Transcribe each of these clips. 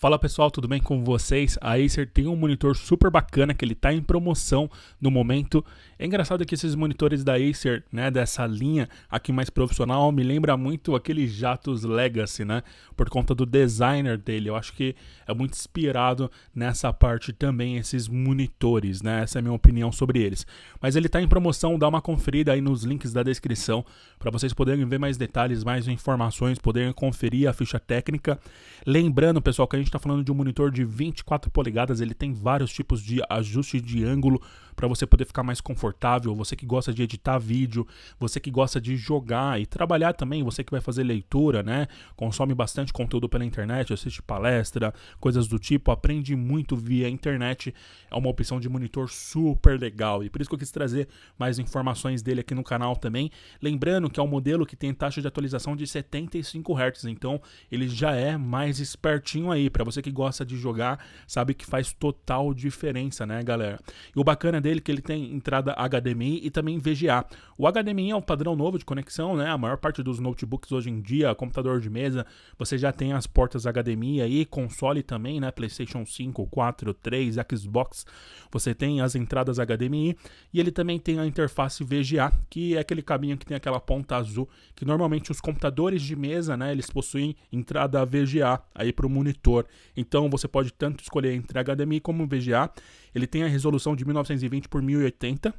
Fala pessoal, tudo bem com vocês? A Acer tem um monitor super bacana que ele está em promoção no momento. É engraçado que esses monitores da Acer, né, dessa linha aqui mais profissional, me lembra muito aquele Jatos Legacy, né? Por conta do designer dele. Eu acho que é muito inspirado nessa parte também esses monitores, né? Essa é a minha opinião sobre eles. Mas ele está em promoção, dá uma conferida aí nos links da descrição para vocês poderem ver mais detalhes, mais informações, poderem conferir a ficha técnica. Lembrando, pessoal, que a gente gente está falando de um monitor de 24 polegadas, ele tem vários tipos de ajuste de ângulo, para você poder ficar mais confortável, você que gosta de editar vídeo, você que gosta de jogar e trabalhar também, você que vai fazer leitura, né? Consome bastante conteúdo pela internet, assiste palestra, coisas do tipo, aprende muito via internet. É uma opção de monitor super legal e por isso que eu quis trazer mais informações dele aqui no canal também. Lembrando que é um modelo que tem taxa de atualização de 75 Hz, então ele já é mais espertinho aí para você que gosta de jogar, sabe que faz total diferença, né, galera? E o bacana dele dele que ele tem entrada HDMI e também VGA. O HDMI é um padrão novo de conexão, né? A maior parte dos notebooks hoje em dia, computador de mesa, você já tem as portas HDMI aí, console também, né? PlayStation 5, 4, 3, Xbox, você tem as entradas HDMI e ele também tem a interface VGA, que é aquele caminho que tem aquela ponta azul, que normalmente os computadores de mesa, né, eles possuem entrada VGA aí para o monitor. Então você pode tanto escolher entre HDMI como VGA. Ele tem a resolução de 1920 1020 por 1080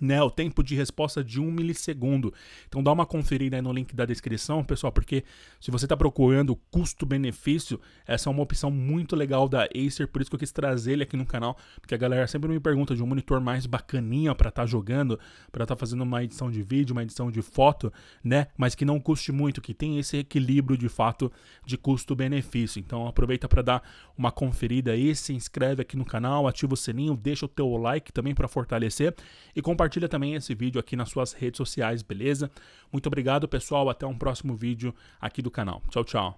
né, o tempo de resposta de um milissegundo. Então dá uma conferida aí no link da descrição, pessoal, porque se você está procurando custo-benefício, essa é uma opção muito legal da Acer, por isso que eu quis trazer ele aqui no canal, porque a galera sempre me pergunta de um monitor mais bacaninha para estar tá jogando, para estar tá fazendo uma edição de vídeo, uma edição de foto, né, mas que não custe muito, que tenha esse equilíbrio de fato de custo-benefício. Então aproveita para dar uma conferida aí, se inscreve aqui no canal, ativa o sininho, deixa o teu like também para fortalecer e compartilha compartilha também esse vídeo aqui nas suas redes sociais, beleza? Muito obrigado, pessoal. Até um próximo vídeo aqui do canal. Tchau, tchau.